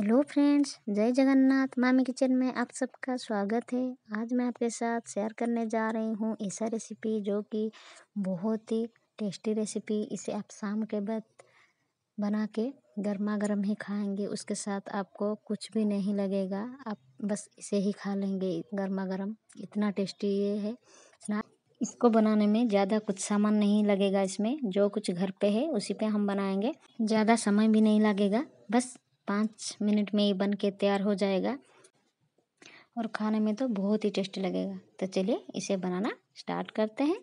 hello friends जय जगन्नाथ मामी kitchen में आप सबका स्वागत है आज मैं आपके साथ शेयर करने जा रही हूँ ऐसा रेसिपी जो कि बहुत ही टेस्टी रेसिपी इसे आप शाम के बाद बना के गर्मा गर्म ही खाएंगे उसके साथ आपको कुछ भी नहीं लगेगा आप बस इसे ही खा लेंगे गर्मा गर्म इतना टेस्टी ये है इसको बनाने में ज़्यादा कुछ सामान नहीं लगेगा इसमें जो कुछ घर पे है उसी पे हम बनाएंगे ज़्यादा समय भी नहीं लगेगा बस पाँच मिनट में ये बन के तैयार हो जाएगा और खाने में तो बहुत ही टेस्टी लगेगा तो चलिए इसे बनाना स्टार्ट करते हैं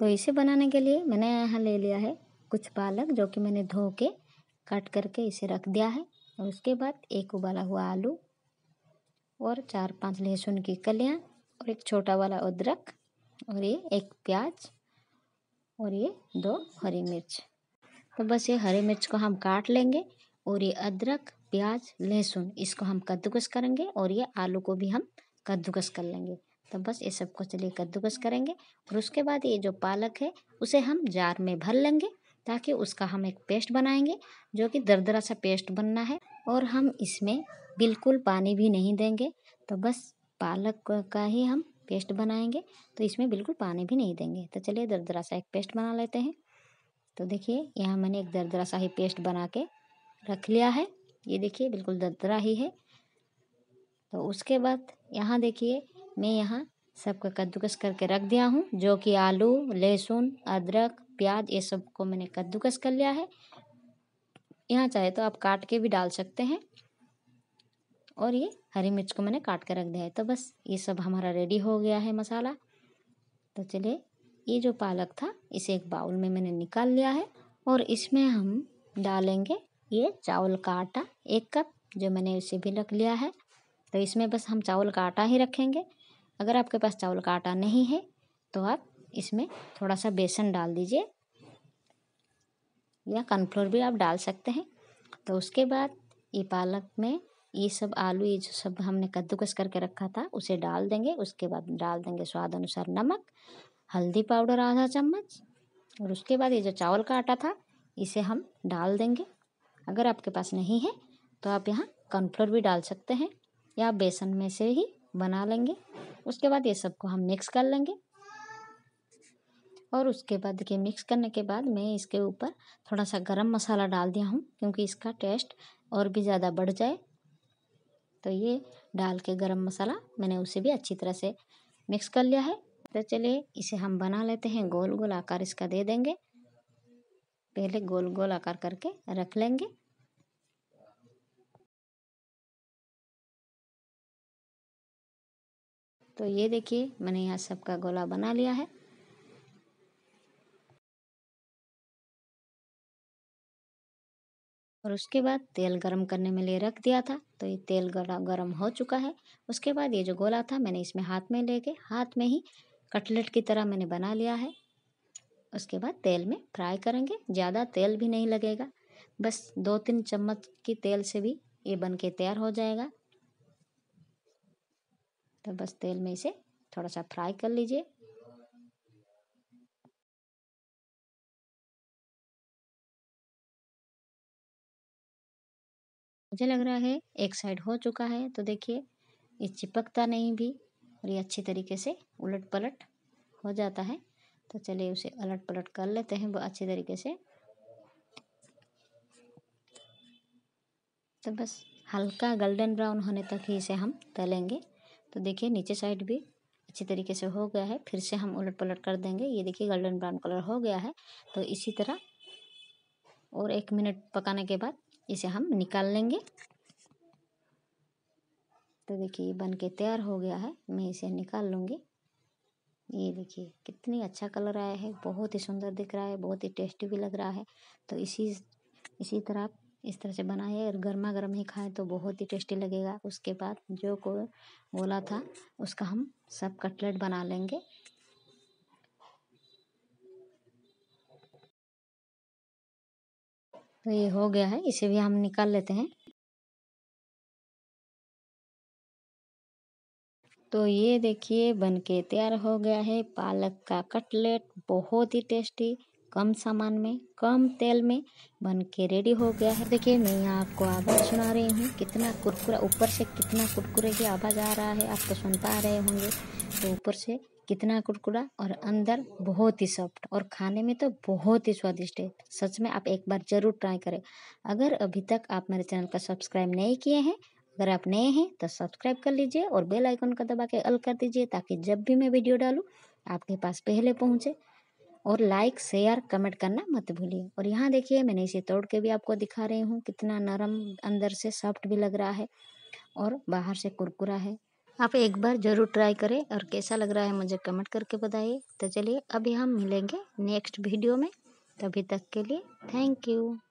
तो इसे बनाने के लिए मैंने यहाँ ले लिया है कुछ पालक जो कि मैंने धो के कट करके इसे रख दिया है और उसके बाद एक उबाला हुआ आलू और चार पांच लहसुन की कलियाँ और एक छोटा वाला अदरक और ये एक प्याज और ये दो हरी मिर्च तो बस ये हरी मिर्च को हम काट लेंगे और ये अदरक प्याज लहसुन इसको हम कद्दूकस करेंगे और ये आलू को भी हम कद्दूकस कर लेंगे तो बस ये सब कुछ चलिए कद्दूकस करेंगे और उसके बाद ये जो पालक है उसे हम जार में भर लेंगे ताकि उसका हम एक पेस्ट बनाएंगे जो कि दरदरा सा पेस्ट बनना है और हम इसमें बिल्कुल पानी भी नहीं देंगे तो बस पालक का ही हम पेस्ट बनाएंगे तो इसमें बिल्कुल पानी भी नहीं देंगे तो चलिए दरदरा सा एक पेस्ट बना लेते हैं तो देखिए यहाँ मैंने एक दरदरा सा ही पेस्ट बना के रख लिया है ये देखिए बिल्कुल दरदरा ही है तो उसके बाद यहाँ देखिए मैं यहाँ सबका कद्दूकस करके रख दिया हूँ जो कि आलू लहसुन अदरक प्याज ये सब को मैंने कद्दूकस कर लिया है यहाँ चाहे तो आप काट के भी डाल सकते हैं और ये हरी मिर्च को मैंने काट के रख दिया है तो बस ये सब हमारा रेडी हो गया है मसाला तो चलिए ये जो पालक था इसे एक बाउल में मैंने निकाल लिया है और इसमें हम डालेंगे ये चावल का आटा एक कप जो मैंने उसे भी रख लिया है तो इसमें बस हम चावल का आटा ही रखेंगे अगर आपके पास चावल का आटा नहीं है तो आप इसमें थोड़ा सा बेसन डाल दीजिए या कॉर्नफ्लोर भी आप डाल सकते हैं तो उसके बाद ये पालक में ये सब आलू ये जो सब हमने कद्दूकस करके रखा था उसे डाल देंगे उसके बाद डाल देंगे स्वाद अनुसार नमक हल्दी पाउडर आधा चम्मच और उसके बाद ये जो चावल का आटा था इसे हम डाल देंगे अगर आपके पास नहीं है तो आप यहाँ कॉर्नफ्लोर भी डाल सकते हैं या बेसन में से ही बना लेंगे उसके बाद ये सबको हम मिक्स कर लेंगे और उसके बाद के मिक्स करने के बाद मैं इसके ऊपर थोड़ा सा गरम मसाला डाल दिया हूँ क्योंकि इसका टेस्ट और भी ज़्यादा बढ़ जाए तो ये डाल के गरम मसाला मैंने उसे भी अच्छी तरह से मिक्स कर लिया है तो चलिए इसे हम बना लेते हैं गोल गोल आकार इसका दे देंगे पहले गोल गोल आकार करके रख लेंगे तो ये देखिए मैंने यहाँ सबका गोला बना लिया है और उसके बाद तेल गरम करने में लिए रख दिया था तो ये तेल गरम हो चुका है उसके बाद ये जो गोला था मैंने इसमें हाथ में लेके हाथ में ही कटलेट की तरह मैंने बना लिया है उसके बाद तेल में फ्राई करेंगे ज़्यादा तेल भी नहीं लगेगा बस दो तीन चम्मच की तेल से भी ये बन के तैयार हो जाएगा तो बस तेल में इसे थोड़ा सा फ्राई कर लीजिए मुझे लग रहा है एक साइड हो चुका है तो देखिए ये चिपकता नहीं भी और ये अच्छी तरीके से उलट पलट हो जाता है तो चलिए उसे उलट पलट कर लेते हैं वो अच्छी तरीके से तो बस हल्का गोल्डन ब्राउन होने तक ही इसे हम तलेंगे तो देखिए नीचे साइड भी अच्छी तरीके से हो गया है फिर से हम उलट पलट कर देंगे ये देखिए गोल्डन ब्राउन कलर हो गया है तो इसी तरह और एक मिनट पकाने के बाद इसे हम निकाल लेंगे तो देखिए ये बन के तैयार हो गया है मैं इसे निकाल लूँगी ये देखिए कितनी अच्छा कलर आया है बहुत ही सुंदर दिख रहा है बहुत ही टेस्टी भी लग रहा है तो इसी इसी तरह आप इस तरह से बनाए और गर्मा गर्म ही खाएं तो बहुत ही टेस्टी लगेगा उसके बाद जो को बोला था उसका हम सब कटलेट बना लेंगे तो ये हो गया है इसे भी हम निकाल लेते हैं तो ये देखिए बनके तैयार हो गया है पालक का कटलेट बहुत ही टेस्टी कम सामान में कम तेल में बन के रेडी हो गया है देखिए मैं यहाँ आपको आवाज़ सुना रही हूँ कितना कुरकुरा ऊपर से कितना कुरकुरे की आवाज़ आ रहा है आप तो सुन पा रहे होंगे तो ऊपर से कितना कुरकुरा और अंदर बहुत ही सॉफ्ट और खाने में तो बहुत ही स्वादिष्ट है सच में आप एक बार ज़रूर ट्राई करें अगर अभी तक आप मेरे चैनल का सब्सक्राइब नहीं किए हैं अगर आप नए हैं तो सब्सक्राइब कर लीजिए और बेल आइकन का दबा के अल कर दीजिए ताकि जब भी मैं वीडियो डालूँ आपके पास पहले पहुँचे और लाइक शेयर कमेंट करना मत भूलिए और यहाँ देखिए मैंने इसे तोड़ के भी आपको दिखा रही हूँ कितना नरम अंदर से सॉफ्ट भी लग रहा है और बाहर से कुरकुरा है आप एक बार ज़रूर ट्राई करें और कैसा लग रहा है मुझे कमेंट करके बताइए तो चलिए अभी हम मिलेंगे नेक्स्ट वीडियो में तभी तक के लिए थैंक यू